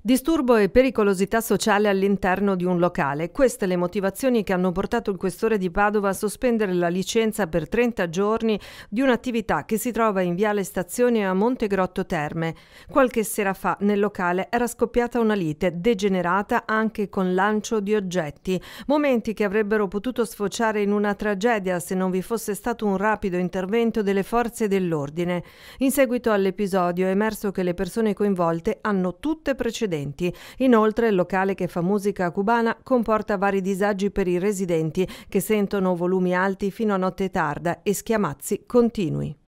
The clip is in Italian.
Disturbo e pericolosità sociale all'interno di un locale. Queste le motivazioni che hanno portato il questore di Padova a sospendere la licenza per 30 giorni di un'attività che si trova in Viale Stazione a Montegrotto Terme. Qualche sera fa nel locale era scoppiata una lite, degenerata anche con lancio di oggetti. Momenti che avrebbero potuto sfociare in una tragedia se non vi fosse stato un rapido intervento delle forze dell'ordine. In seguito all'episodio è emerso che le persone coinvolte hanno tutte precedenti precedenti. Inoltre il locale che fa musica cubana comporta vari disagi per i residenti che sentono volumi alti fino a notte tarda e schiamazzi continui.